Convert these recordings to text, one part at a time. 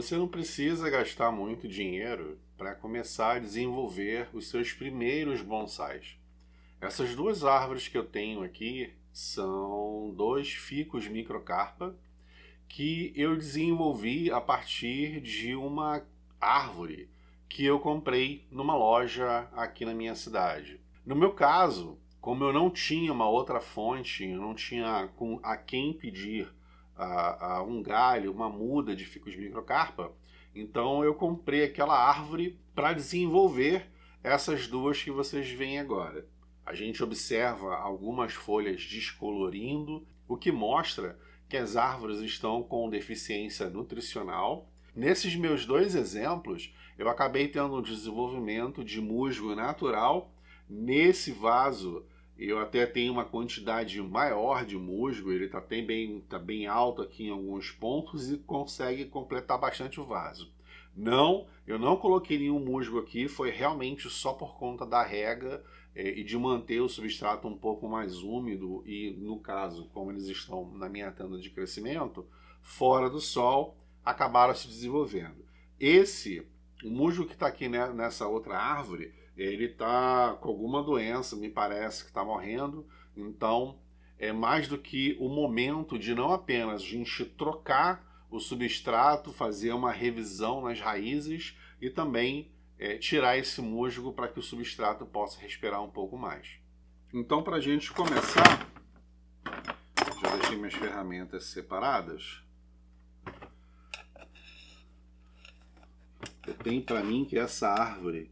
Você não precisa gastar muito dinheiro para começar a desenvolver os seus primeiros bonsais. Essas duas árvores que eu tenho aqui são dois ficos microcarpa que eu desenvolvi a partir de uma árvore que eu comprei numa loja aqui na minha cidade. No meu caso, como eu não tinha uma outra fonte, eu não tinha a quem pedir a, a um galho, uma muda de ficus microcarpa. Então eu comprei aquela árvore para desenvolver essas duas que vocês veem agora. A gente observa algumas folhas descolorindo, o que mostra que as árvores estão com deficiência nutricional. Nesses meus dois exemplos, eu acabei tendo um desenvolvimento de musgo natural nesse vaso eu até tenho uma quantidade maior de musgo, ele está bem, tá bem alto aqui em alguns pontos e consegue completar bastante o vaso. Não, eu não coloquei nenhum musgo aqui, foi realmente só por conta da rega é, e de manter o substrato um pouco mais úmido e, no caso, como eles estão na minha tenda de crescimento, fora do sol, acabaram se desenvolvendo. Esse o musgo que está aqui né, nessa outra árvore ele está com alguma doença, me parece que está morrendo. Então, é mais do que o momento de não apenas a gente trocar o substrato, fazer uma revisão nas raízes e também é, tirar esse musgo para que o substrato possa respirar um pouco mais. Então, para a gente começar, já deixei minhas ferramentas separadas. Eu tenho para mim que é essa árvore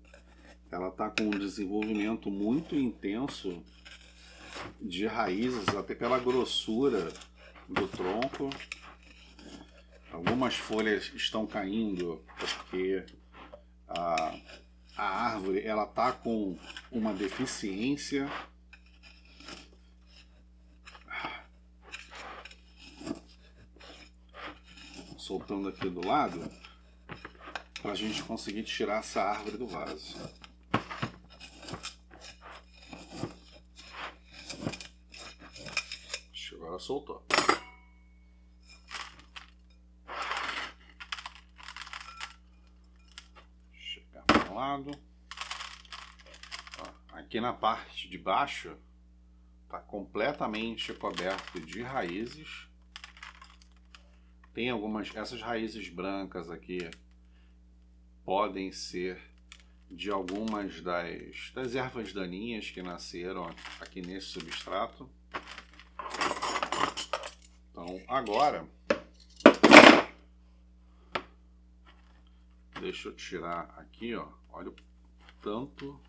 ela está com um desenvolvimento muito intenso de raízes, até pela grossura do tronco. Algumas folhas estão caindo porque a, a árvore ela está com uma deficiência. Soltando aqui do lado para a gente conseguir tirar essa árvore do vaso. Agora soltou. Chegar para um lado. Ó, aqui na parte de baixo está completamente coberto de raízes. Tem algumas, essas raízes brancas aqui podem ser de algumas das, das ervas daninhas que nasceram aqui nesse substrato. Então, agora, deixa eu tirar aqui, ó, olha o tanto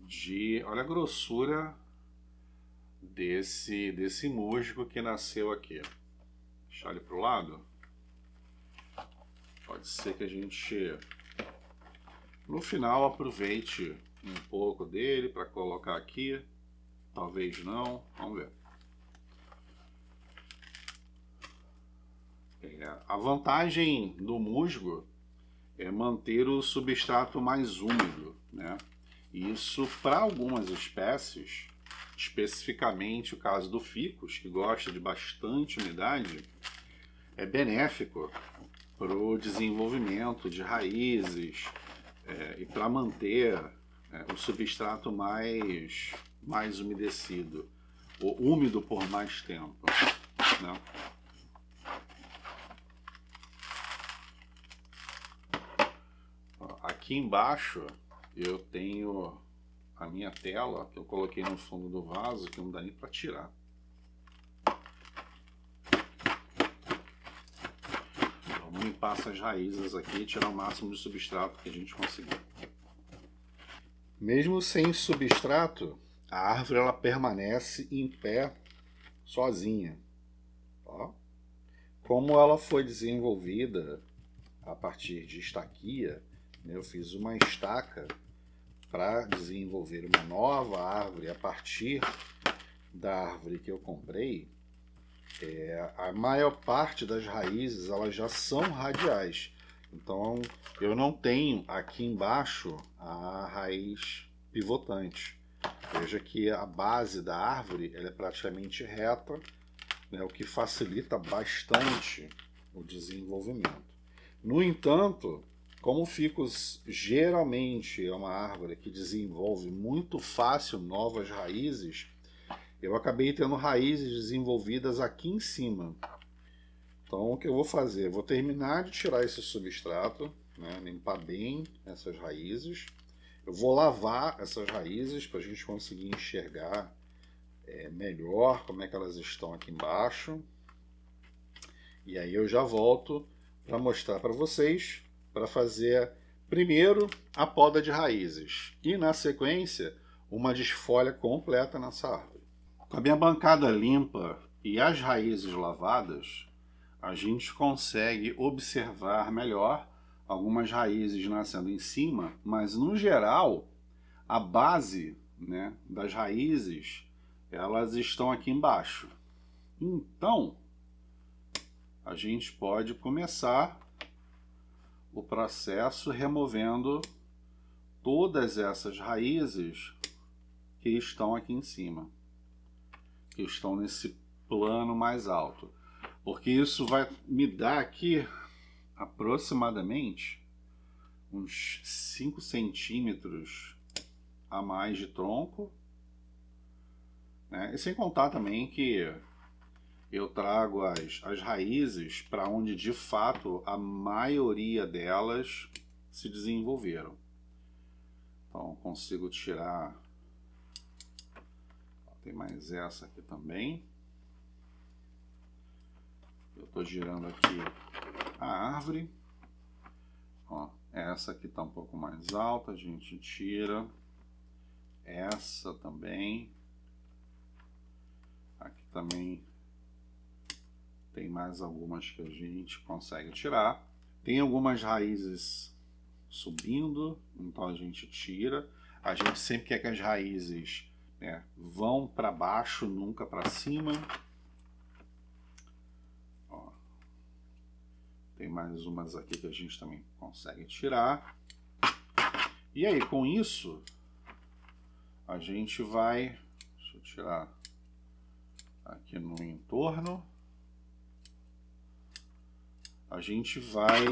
de, olha a grossura desse, desse musgo que nasceu aqui. Deixar ele para o lado. Pode ser que a gente, no final, aproveite um pouco dele para colocar aqui. Talvez não, vamos ver. É, a vantagem do musgo é manter o substrato mais úmido, né? Isso para algumas espécies, especificamente o caso do ficus, que gosta de bastante umidade, é benéfico para o desenvolvimento de raízes é, e para manter é, o substrato mais, mais umedecido, ou úmido por mais tempo. Né? Aqui embaixo eu tenho a minha tela que eu coloquei no fundo do vaso que não dá nem para tirar. Então, vamos limpar essas raízes aqui e tirar o máximo de substrato que a gente conseguir. Mesmo sem substrato, a árvore ela permanece em pé sozinha. Ó. Como ela foi desenvolvida a partir de estaquia, né? Eu fiz uma estaca para desenvolver uma nova árvore a partir da árvore que eu comprei. É, a maior parte das raízes elas já são radiais. Então eu não tenho aqui embaixo a raiz pivotante. Veja que a base da árvore ela é praticamente reta, né, o que facilita bastante o desenvolvimento. No entanto, como o ficus geralmente é uma árvore que desenvolve muito fácil novas raízes, eu acabei tendo raízes desenvolvidas aqui em cima. Então o que eu vou fazer? Vou terminar de tirar esse substrato, né, limpar bem essas raízes. Eu vou lavar essas raízes para a gente conseguir enxergar é, melhor como é que elas estão aqui embaixo. E aí eu já volto para mostrar para vocês para fazer primeiro a poda de raízes e, na sequência, uma desfolha completa nessa árvore. Com a minha bancada limpa e as raízes lavadas, a gente consegue observar melhor algumas raízes nascendo em cima, mas no geral, a base né, das raízes elas estão aqui embaixo. Então, a gente pode começar o processo removendo todas essas raízes que estão aqui em cima, que estão nesse plano mais alto, porque isso vai me dar aqui aproximadamente uns 5 centímetros a mais de tronco, né? e sem contar também que eu trago as, as raízes para onde de fato a maioria delas se desenvolveram. Então consigo tirar. Tem mais essa aqui também. Eu estou girando aqui a árvore. Ó, essa aqui está um pouco mais alta, a gente tira. Essa também. Aqui também tem mais algumas que a gente consegue tirar. Tem algumas raízes subindo, então a gente tira. A gente sempre quer que as raízes né, vão para baixo, nunca para cima. Ó. Tem mais umas aqui que a gente também consegue tirar. E aí, com isso, a gente vai... Deixa eu tirar aqui no entorno a gente vai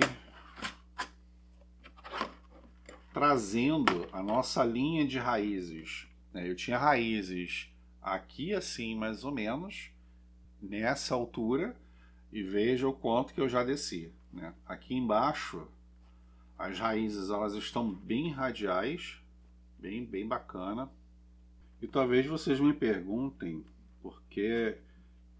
trazendo a nossa linha de raízes. Né? Eu tinha raízes aqui assim, mais ou menos, nessa altura, e veja o quanto que eu já desci. Né? Aqui embaixo, as raízes elas estão bem radiais, bem, bem bacana. E talvez vocês me perguntem, por que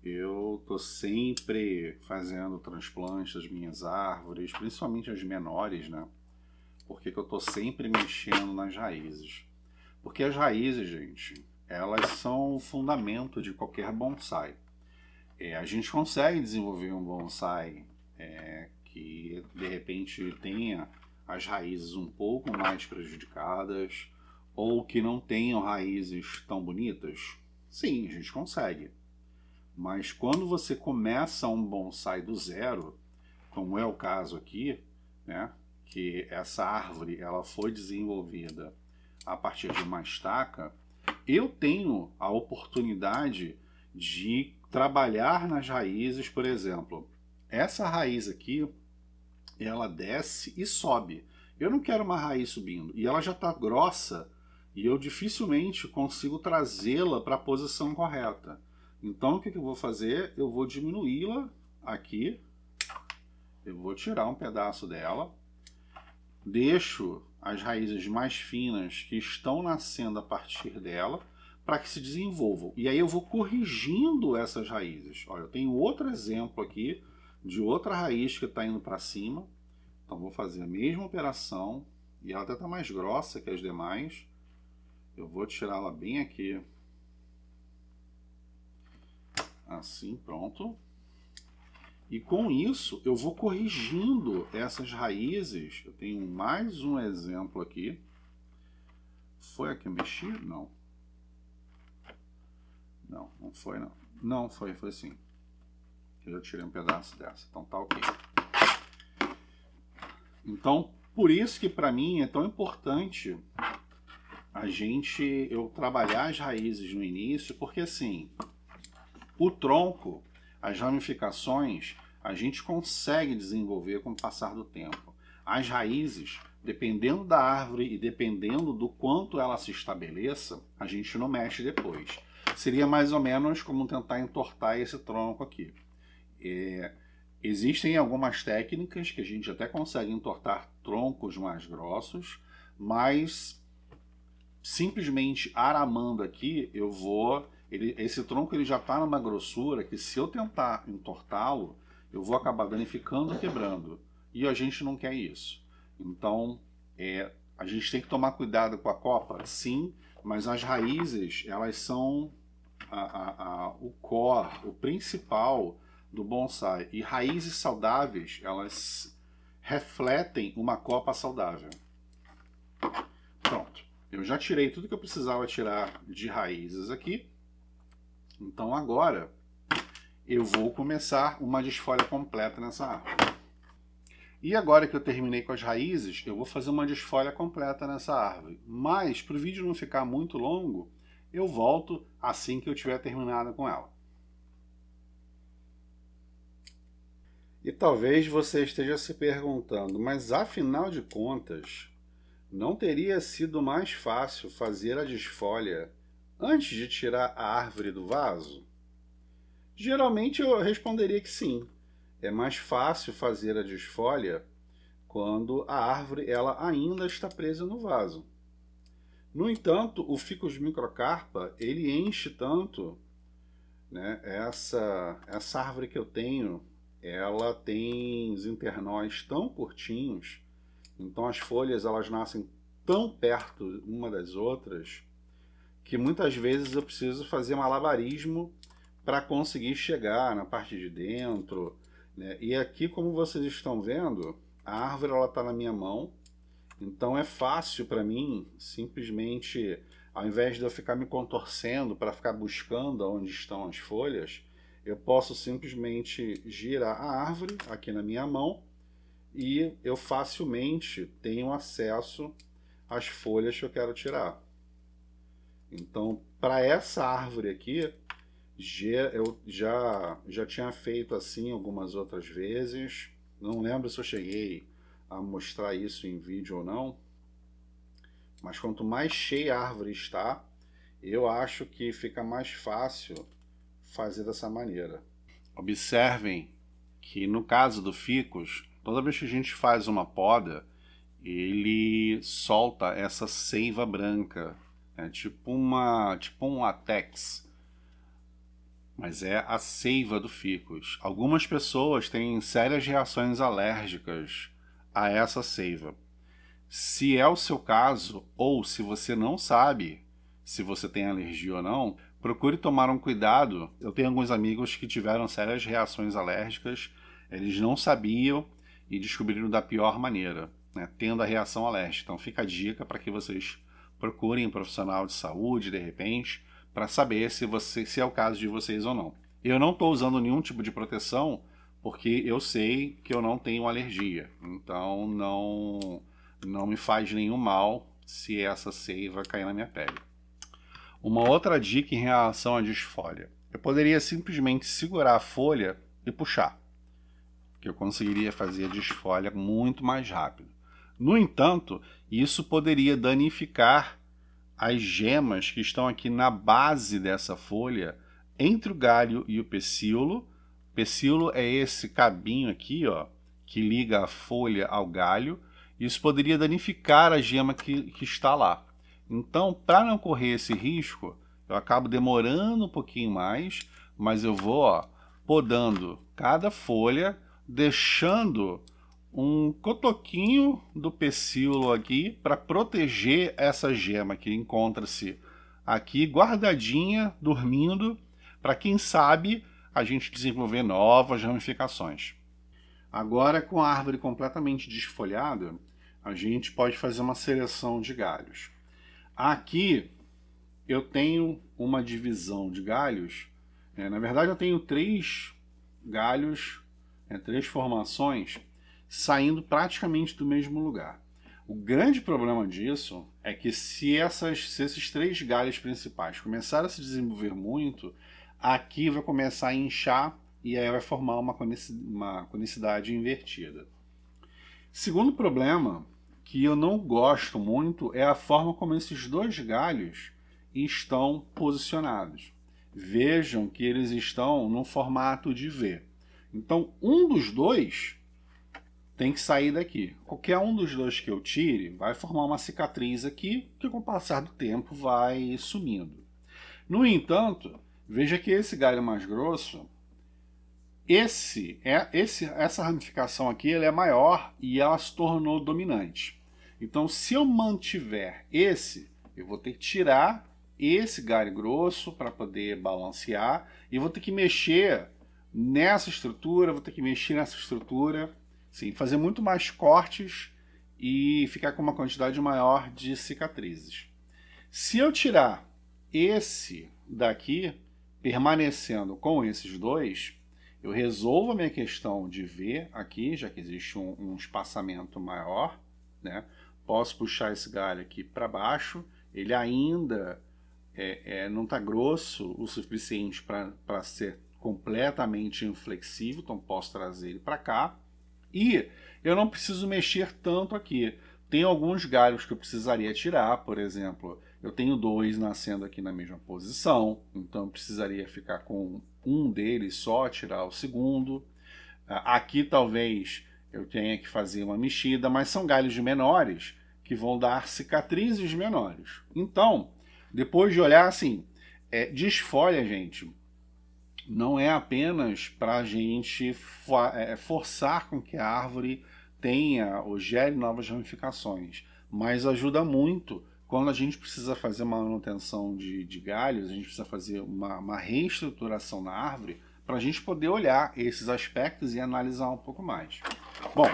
eu tô sempre fazendo transplante das minhas árvores, principalmente as menores, né? Porque eu tô sempre mexendo nas raízes. Porque as raízes, gente, elas são o fundamento de qualquer bonsai. É, a gente consegue desenvolver um bonsai é, que de repente tenha as raízes um pouco mais prejudicadas ou que não tenham raízes tão bonitas? Sim, a gente consegue. Mas quando você começa um bonsai do zero, como é o caso aqui, né, que essa árvore ela foi desenvolvida a partir de uma estaca, eu tenho a oportunidade de trabalhar nas raízes, por exemplo. Essa raiz aqui, ela desce e sobe. Eu não quero uma raiz subindo e ela já está grossa e eu dificilmente consigo trazê-la para a posição correta. Então o que, que eu vou fazer? Eu vou diminuí-la aqui, eu vou tirar um pedaço dela, deixo as raízes mais finas que estão nascendo a partir dela para que se desenvolvam. E aí eu vou corrigindo essas raízes. Olha, eu tenho outro exemplo aqui de outra raiz que está indo para cima. Então vou fazer a mesma operação e ela até está mais grossa que as demais. Eu vou tirá-la bem aqui Assim, pronto. E com isso, eu vou corrigindo essas raízes. Eu tenho mais um exemplo aqui. Foi a que eu mexi? Não. Não, não foi não. Não, foi, foi sim. Eu já tirei um pedaço dessa, então tá ok. Então, por isso que para mim é tão importante a gente, eu trabalhar as raízes no início, porque assim, o tronco, as ramificações, a gente consegue desenvolver com o passar do tempo. As raízes, dependendo da árvore e dependendo do quanto ela se estabeleça, a gente não mexe depois. Seria mais ou menos como tentar entortar esse tronco aqui. É, existem algumas técnicas que a gente até consegue entortar troncos mais grossos, mas simplesmente aramando aqui, eu vou ele, esse tronco ele já está numa grossura que se eu tentar entortá-lo, eu vou acabar danificando, quebrando. E a gente não quer isso. Então, é, a gente tem que tomar cuidado com a copa, sim, mas as raízes, elas são a, a, a, o core, o principal do bonsai. E raízes saudáveis, elas refletem uma copa saudável. Pronto. Eu já tirei tudo que eu precisava tirar de raízes aqui. Então agora eu vou começar uma desfolha completa nessa árvore. E agora que eu terminei com as raízes, eu vou fazer uma desfolha completa nessa árvore. Mas para o vídeo não ficar muito longo, eu volto assim que eu tiver terminado com ela. E talvez você esteja se perguntando, mas afinal de contas, não teria sido mais fácil fazer a desfolha antes de tirar a árvore do vaso? Geralmente eu responderia que sim. É mais fácil fazer a desfolha quando a árvore ela ainda está presa no vaso. No entanto, o ficus microcarpa ele enche tanto, né? Essa essa árvore que eu tenho, ela tem os internós tão curtinhos, então as folhas elas nascem tão perto uma das outras que muitas vezes eu preciso fazer malabarismo para conseguir chegar na parte de dentro. Né? E aqui, como vocês estão vendo, a árvore está na minha mão, então é fácil para mim simplesmente, ao invés de eu ficar me contorcendo para ficar buscando onde estão as folhas, eu posso simplesmente girar a árvore aqui na minha mão e eu facilmente tenho acesso às folhas que eu quero tirar. Então, para essa árvore aqui, eu já, já tinha feito assim algumas outras vezes. Não lembro se eu cheguei a mostrar isso em vídeo ou não. Mas quanto mais cheia a árvore está, eu acho que fica mais fácil fazer dessa maneira. Observem que no caso do ficus, toda vez que a gente faz uma poda, ele solta essa seiva branca é tipo uma, tipo um latex. Mas é a seiva do ficus. Algumas pessoas têm sérias reações alérgicas a essa seiva. Se é o seu caso ou se você não sabe se você tem alergia ou não, procure tomar um cuidado. Eu tenho alguns amigos que tiveram sérias reações alérgicas, eles não sabiam e descobriram da pior maneira, né, tendo a reação alérgica. Então fica a dica para que vocês procurem um profissional de saúde de repente para saber se, você, se é o caso de vocês ou não. Eu não estou usando nenhum tipo de proteção porque eu sei que eu não tenho alergia, então não não me faz nenhum mal se essa seiva cair na minha pele. Uma outra dica em relação à desfolha. Eu poderia simplesmente segurar a folha e puxar, que eu conseguiria fazer a desfolha muito mais rápido. No entanto, isso poderia danificar as gemas que estão aqui na base dessa folha, entre o galho e o pecíolo. O pecíolo é esse cabinho aqui, ó, que liga a folha ao galho. Isso poderia danificar a gema que, que está lá. Então, para não correr esse risco, eu acabo demorando um pouquinho mais, mas eu vou ó, podando cada folha, deixando um cotoquinho do pecíolo aqui para proteger essa gema que encontra-se aqui guardadinha, dormindo, para quem sabe a gente desenvolver novas ramificações. Agora, com a árvore completamente desfolhada, a gente pode fazer uma seleção de galhos. Aqui eu tenho uma divisão de galhos. Né? Na verdade, eu tenho três galhos, né? três formações saindo praticamente do mesmo lugar. O grande problema disso é que se, essas, se esses três galhos principais começarem a se desenvolver muito, aqui vai começar a inchar e aí vai formar uma conicidade invertida. Segundo problema, que eu não gosto muito, é a forma como esses dois galhos estão posicionados. Vejam que eles estão no formato de V. Então, um dos dois tem que sair daqui. Qualquer um dos dois que eu tire vai formar uma cicatriz aqui que com o passar do tempo vai sumindo. No entanto, veja que esse galho mais grosso, esse, é, esse essa ramificação aqui ela é maior e ela se tornou dominante. Então, se eu mantiver esse, eu vou ter que tirar esse galho grosso para poder balancear e vou ter que mexer nessa estrutura, vou ter que mexer nessa estrutura Sim, fazer muito mais cortes e ficar com uma quantidade maior de cicatrizes. Se eu tirar esse daqui, permanecendo com esses dois, eu resolvo a minha questão de V aqui, já que existe um, um espaçamento maior, né? Posso puxar esse galho aqui para baixo, ele ainda é, é, não está grosso o suficiente para ser completamente inflexível, então posso trazer ele para cá. E eu não preciso mexer tanto aqui. Tem alguns galhos que eu precisaria tirar, por exemplo, eu tenho dois nascendo aqui na mesma posição, então eu precisaria ficar com um deles só, tirar o segundo. Ah, aqui talvez eu tenha que fazer uma mexida, mas são galhos menores que vão dar cicatrizes menores. Então, depois de olhar assim, é, desfolha, gente, não é apenas para a gente é, forçar com que a árvore tenha ou gere novas ramificações, mas ajuda muito quando a gente precisa fazer uma manutenção de, de galhos, a gente precisa fazer uma, uma reestruturação na árvore para a gente poder olhar esses aspectos e analisar um pouco mais. Bom,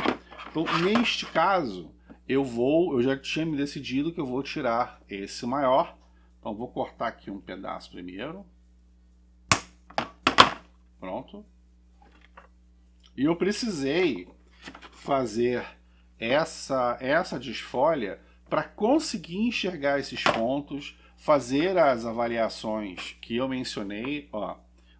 então neste caso eu vou, eu já tinha me decidido que eu vou tirar esse maior, então vou cortar aqui um pedaço primeiro, Pronto. E eu precisei fazer essa, essa desfolha para conseguir enxergar esses pontos, fazer as avaliações que eu mencionei, ó,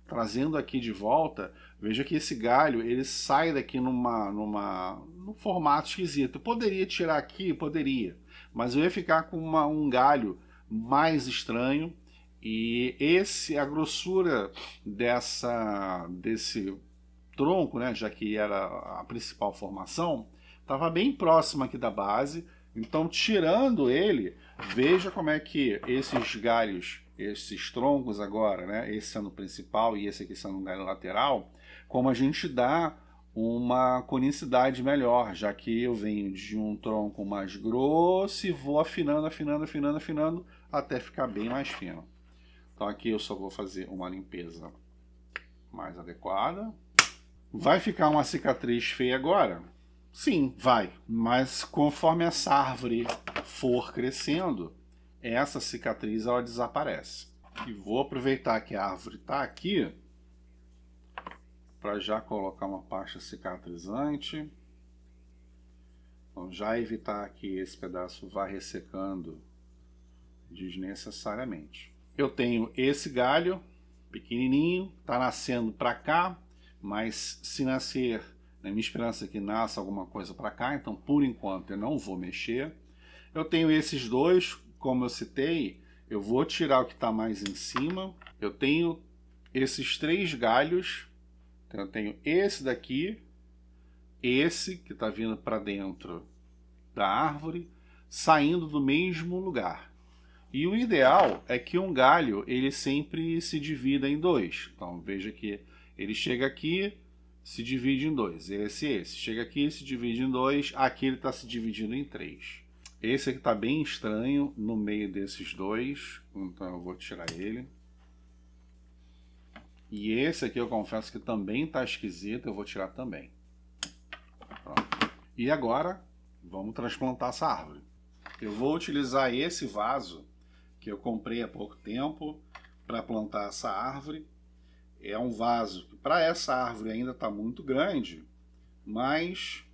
trazendo aqui de volta, veja que esse galho ele sai daqui numa, numa, num formato esquisito. Eu poderia tirar aqui, poderia, mas eu ia ficar com uma, um galho mais estranho e esse, a grossura dessa, desse tronco, né, já que era a principal formação, estava bem próxima aqui da base. Então, tirando ele, veja como é que esses galhos, esses troncos agora, né, esse sendo principal e esse aqui sendo um galho lateral, como a gente dá uma conicidade melhor, já que eu venho de um tronco mais grosso e vou afinando, afinando, afinando, afinando, até ficar bem mais fino. Então aqui eu só vou fazer uma limpeza mais adequada. Vai ficar uma cicatriz feia agora? Sim, vai. Mas conforme essa árvore for crescendo, essa cicatriz ela desaparece. E vou aproveitar que a árvore está aqui para já colocar uma pasta cicatrizante. Vamos então, já evitar que esse pedaço vá ressecando desnecessariamente eu tenho esse galho pequenininho, está nascendo para cá, mas se nascer, né, minha esperança é que nasça alguma coisa para cá, então por enquanto eu não vou mexer. Eu tenho esses dois, como eu citei, eu vou tirar o que está mais em cima. Eu tenho esses três galhos, então, eu tenho esse daqui, esse que está vindo para dentro da árvore, saindo do mesmo lugar. E o ideal é que um galho ele sempre se divida em dois. Então veja que ele chega aqui, se divide em dois. É esse esse. Chega aqui, se divide em dois. Aqui ele está se dividindo em três. Esse aqui está bem estranho no meio desses dois. Então eu vou tirar ele. E esse aqui eu confesso que também está esquisito. Eu vou tirar também. Pronto. E agora, vamos transplantar essa árvore. Eu vou utilizar esse vaso que eu comprei há pouco tempo para plantar essa árvore. É um vaso que para essa árvore ainda está muito grande, mas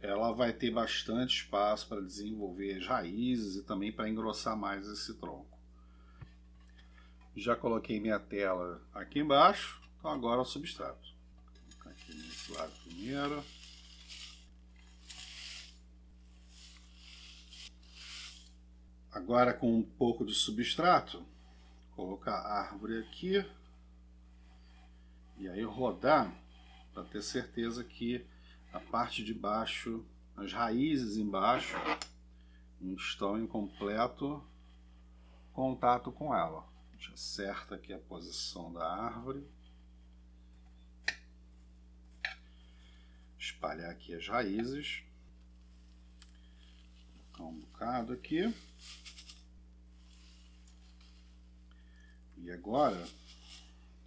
ela vai ter bastante espaço para desenvolver as raízes e também para engrossar mais esse tronco. Já coloquei minha tela aqui embaixo, então agora é o substrato. Vou colocar aqui nesse lado primeiro. Agora com um pouco de substrato, colocar a árvore aqui e aí rodar para ter certeza que a parte de baixo, as raízes embaixo, estão em completo contato com ela. A gente acerta aqui a posição da árvore. Espalhar aqui as raízes colocar um bocado aqui. E agora,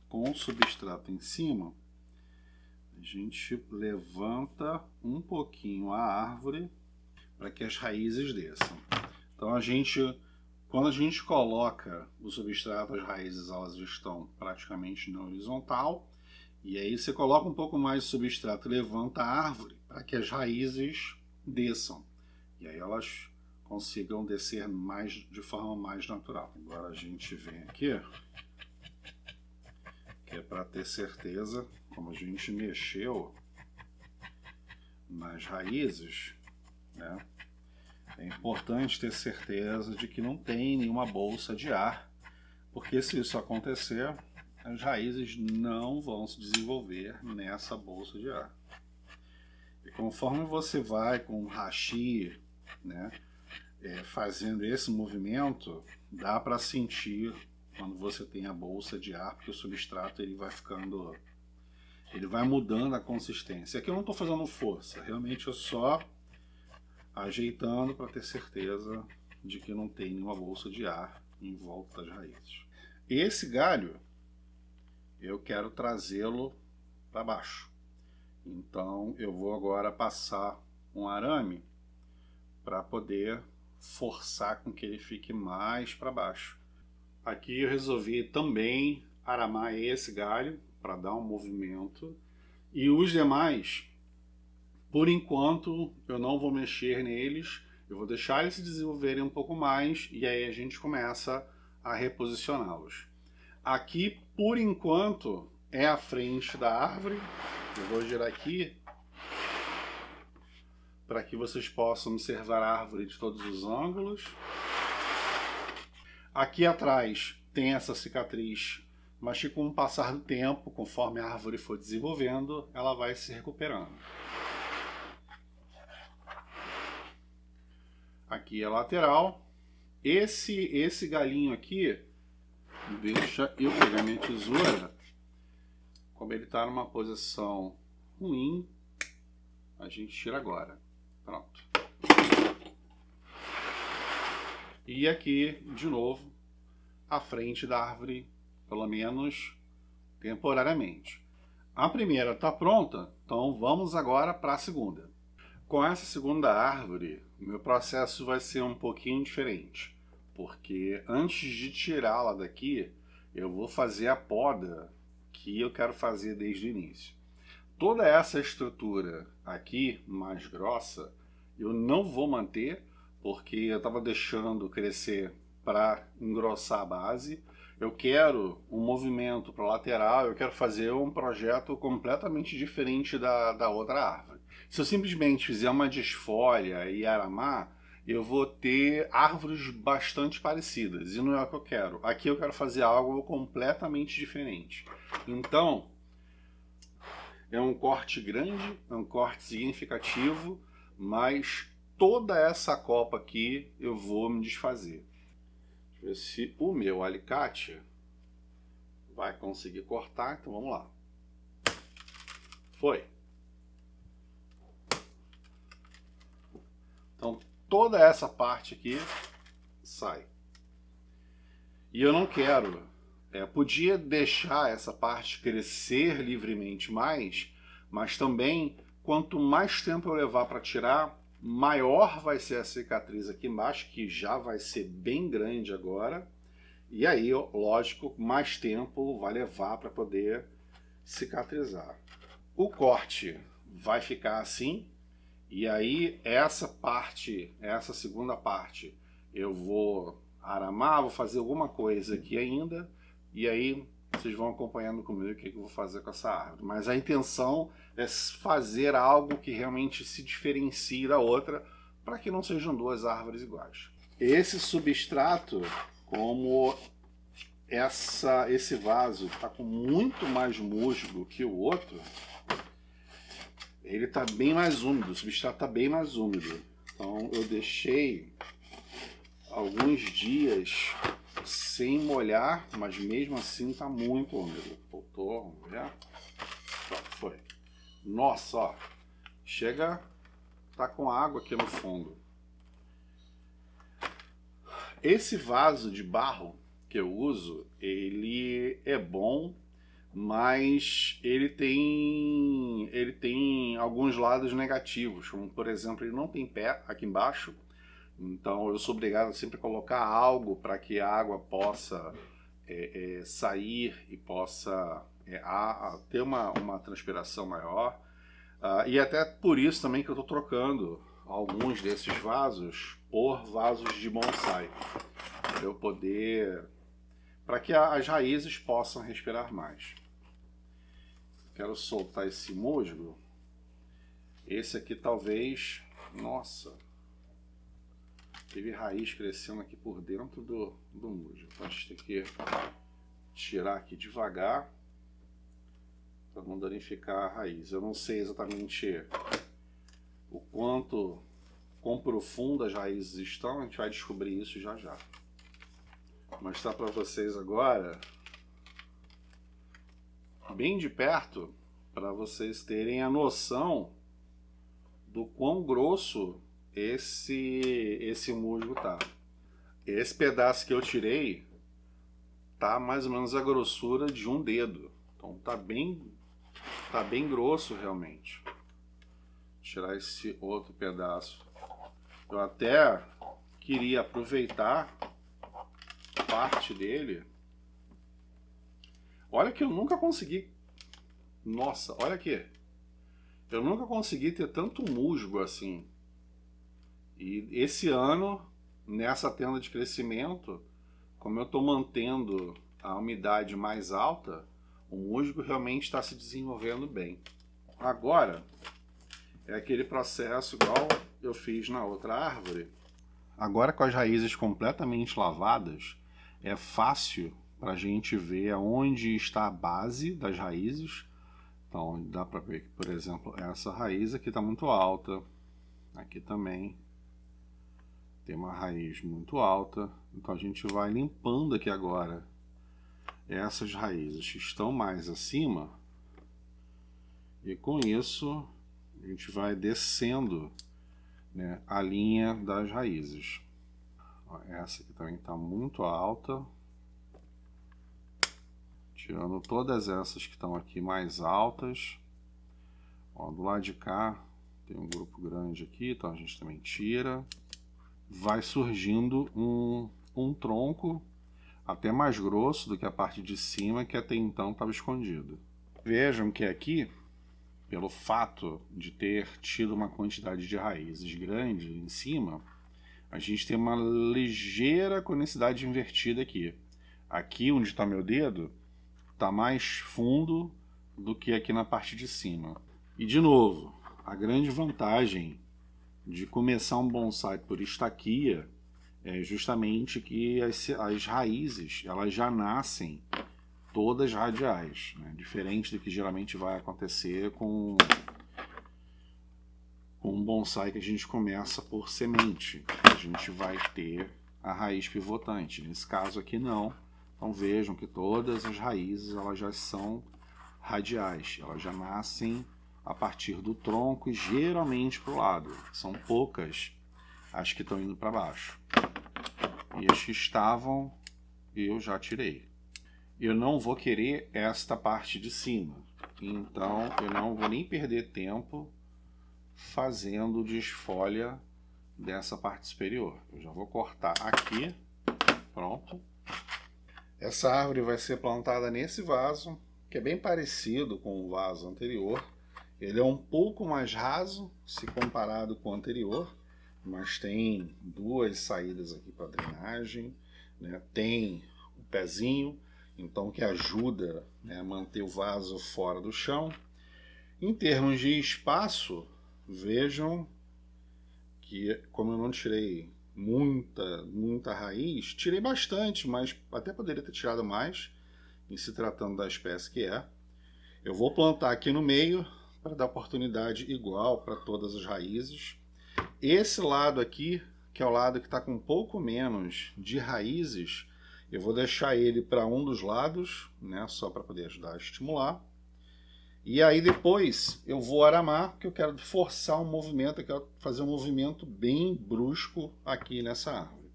com o substrato em cima, a gente levanta um pouquinho a árvore para que as raízes desçam. Então a gente, quando a gente coloca o substrato, as raízes elas estão praticamente na horizontal. E aí você coloca um pouco mais de substrato, levanta a árvore para que as raízes desçam. E aí elas consigam descer mais de forma mais natural. Agora a gente vem aqui, que é para ter certeza, como a gente mexeu nas raízes, né? É importante ter certeza de que não tem nenhuma bolsa de ar, porque se isso acontecer, as raízes não vão se desenvolver nessa bolsa de ar. E conforme você vai com o hashi, né? É, fazendo esse movimento, dá para sentir quando você tem a bolsa de ar, porque o substrato ele vai ficando, ele vai mudando a consistência. Aqui eu não estou fazendo força, realmente eu só ajeitando para ter certeza de que não tem nenhuma bolsa de ar em volta das raízes. Esse galho eu quero trazê-lo para baixo. Então eu vou agora passar um arame para poder forçar com que ele fique mais para baixo. Aqui eu resolvi também aramar esse galho para dar um movimento e os demais, por enquanto, eu não vou mexer neles, eu vou deixar eles se desenvolverem um pouco mais e aí a gente começa a reposicioná-los. Aqui, por enquanto, é a frente da árvore. Eu vou girar aqui para que vocês possam observar a árvore de todos os ângulos. Aqui atrás tem essa cicatriz, mas que com o passar do tempo, conforme a árvore for desenvolvendo, ela vai se recuperando. Aqui é lateral. Esse esse galinho aqui, deixa eu pegar minha tesoura. Como ele está numa posição ruim, a gente tira agora. Pronto. E aqui, de novo, a frente da árvore, pelo menos temporariamente. A primeira está pronta, então vamos agora para a segunda. Com essa segunda árvore, o meu processo vai ser um pouquinho diferente, porque antes de tirá-la daqui, eu vou fazer a poda que eu quero fazer desde o início toda essa estrutura aqui mais grossa eu não vou manter porque eu estava deixando crescer para engrossar a base. Eu quero um movimento para lateral, eu quero fazer um projeto completamente diferente da, da outra árvore. Se eu simplesmente fizer uma desfolha e aramar, eu vou ter árvores bastante parecidas e não é o que eu quero. Aqui eu quero fazer algo completamente diferente. Então, é um corte grande, é um corte significativo, mas toda essa copa aqui eu vou me desfazer. Deixa eu ver se o meu alicate vai conseguir cortar, então vamos lá. Foi. Então toda essa parte aqui sai. E eu não quero é, podia deixar essa parte crescer livremente mais, mas também quanto mais tempo eu levar para tirar, maior vai ser a cicatriz aqui embaixo, que já vai ser bem grande agora. E aí, lógico, mais tempo vai levar para poder cicatrizar. O corte vai ficar assim, e aí essa parte, essa segunda parte, eu vou aramar, vou fazer alguma coisa aqui ainda, e aí vocês vão acompanhando comigo o que, é que eu vou fazer com essa árvore. Mas a intenção é fazer algo que realmente se diferencie da outra para que não sejam duas árvores iguais. Esse substrato, como essa, esse vaso está com muito mais musgo que o outro, ele está bem mais úmido, o substrato está bem mais úmido. Então eu deixei alguns dias sem molhar, mas mesmo assim tá muito úmido. Voltou, vamos ver. Pronto, foi. Nossa, ó. Chega, tá com água aqui no fundo. Esse vaso de barro que eu uso, ele é bom, mas ele tem ele tem alguns lados negativos, como por exemplo, ele não tem pé aqui embaixo então eu sou obrigado a sempre colocar algo para que a água possa é, é, sair e possa é, a, a ter uma, uma transpiração maior. Uh, e até por isso também que eu estou trocando alguns desses vasos por vasos de bonsai. Para eu poder. para que a, as raízes possam respirar mais. Quero soltar esse musgo. Esse aqui talvez. Nossa! Teve raiz crescendo aqui por dentro do, do mujo. Então a gente tem que tirar aqui devagar para não danificar a raiz. Eu não sei exatamente o quanto, quão profundas as raízes estão, a gente vai descobrir isso já já. Vou mostrar tá para vocês agora, bem de perto, para vocês terem a noção do quão grosso esse esse musgo tá. Esse pedaço que eu tirei tá mais ou menos a grossura de um dedo. Então tá bem tá bem grosso realmente. Vou tirar esse outro pedaço. Eu até queria aproveitar parte dele. Olha que eu nunca consegui. Nossa, olha aqui. Eu nunca consegui ter tanto musgo assim. E esse ano, nessa tenda de crescimento, como eu estou mantendo a umidade mais alta, o musgo realmente está se desenvolvendo bem. Agora, é aquele processo igual eu fiz na outra árvore. Agora com as raízes completamente lavadas, é fácil para a gente ver onde está a base das raízes. Então dá para ver que, por exemplo, essa raiz aqui está muito alta, aqui também tem uma raiz muito alta. Então a gente vai limpando aqui agora essas raízes que estão mais acima. E com isso a gente vai descendo né, a linha das raízes. Ó, essa aqui também está muito alta. Tirando todas essas que estão aqui mais altas. Ó, do lado de cá tem um grupo grande aqui, então a gente também tira vai surgindo um, um tronco até mais grosso do que a parte de cima que até então estava escondido. Vejam que aqui, pelo fato de ter tido uma quantidade de raízes grande em cima, a gente tem uma ligeira conicidade invertida aqui. Aqui onde está meu dedo, está mais fundo do que aqui na parte de cima. E de novo, a grande vantagem de começar um bonsai por estaquia é justamente que as, as raízes elas já nascem todas radiais, né? diferente do que geralmente vai acontecer com, com um bonsai que a gente começa por semente. A gente vai ter a raiz pivotante. Nesse caso aqui não. Então vejam que todas as raízes elas já são radiais, elas já nascem a partir do tronco e geralmente para o lado. São poucas as que estão indo para baixo. E as que estavam, eu já tirei. Eu não vou querer esta parte de cima, então eu não vou nem perder tempo fazendo desfolha dessa parte superior. Eu já vou cortar aqui, pronto. Essa árvore vai ser plantada nesse vaso, que é bem parecido com o vaso anterior. Ele é um pouco mais raso se comparado com o anterior, mas tem duas saídas aqui para drenagem, né? tem o pezinho, então que ajuda né, a manter o vaso fora do chão. Em termos de espaço, vejam que como eu não tirei muita, muita raiz, tirei bastante, mas até poderia ter tirado mais, em se tratando da espécie que é. Eu vou plantar aqui no meio, para dar oportunidade igual para todas as raízes. Esse lado aqui, que é o lado que está com um pouco menos de raízes, eu vou deixar ele para um dos lados, né, só para poder ajudar a estimular. E aí depois eu vou aramar, porque eu quero forçar um movimento, eu quero fazer um movimento bem brusco aqui nessa árvore.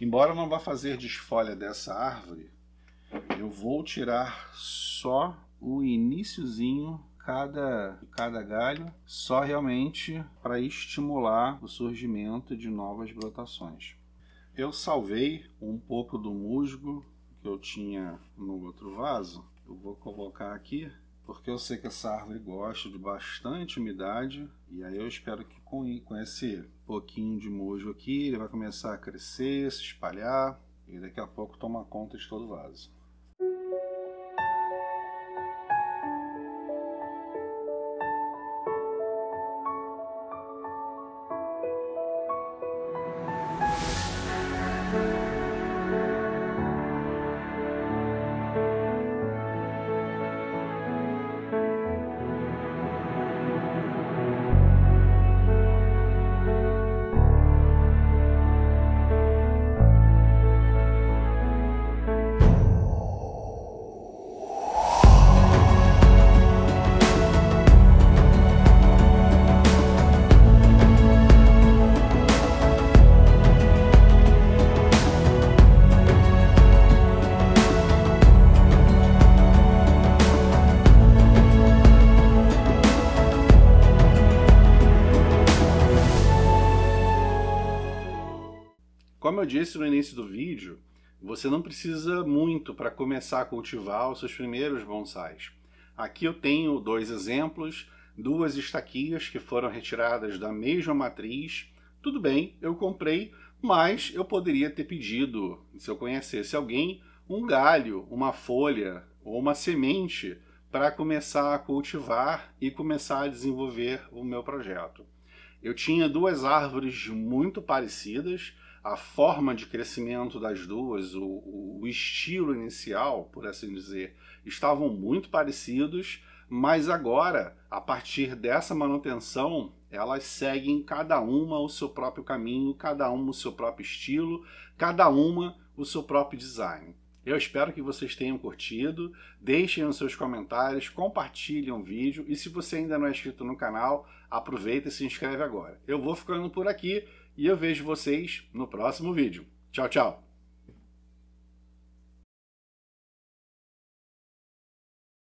Embora não vá fazer desfolha dessa árvore, eu vou tirar só o iníciozinho cada, de cada galho, só realmente para estimular o surgimento de novas brotações. Eu salvei um pouco do musgo que eu tinha no outro vaso. Eu vou colocar aqui porque eu sei que essa árvore gosta de bastante umidade e aí eu espero que com, com esse pouquinho de musgo aqui ele vai começar a crescer, se espalhar e daqui a pouco tomar conta de todo o vaso. eu disse no início do vídeo, você não precisa muito para começar a cultivar os seus primeiros bonsais. Aqui eu tenho dois exemplos, duas estaquias que foram retiradas da mesma matriz. Tudo bem, eu comprei, mas eu poderia ter pedido, se eu conhecesse alguém, um galho, uma folha ou uma semente para começar a cultivar e começar a desenvolver o meu projeto. Eu tinha duas árvores muito parecidas, a forma de crescimento das duas, o, o, estilo inicial, por assim dizer, estavam muito parecidos, mas agora, a partir dessa manutenção, elas seguem cada uma o seu próprio caminho, cada uma o seu próprio estilo, cada uma o seu próprio design. Eu espero que vocês tenham curtido, deixem os seus comentários, compartilhem o vídeo e se você ainda não é inscrito no canal, aproveita e se inscreve agora. Eu vou ficando por aqui e eu vejo vocês no próximo vídeo. Tchau, tchau!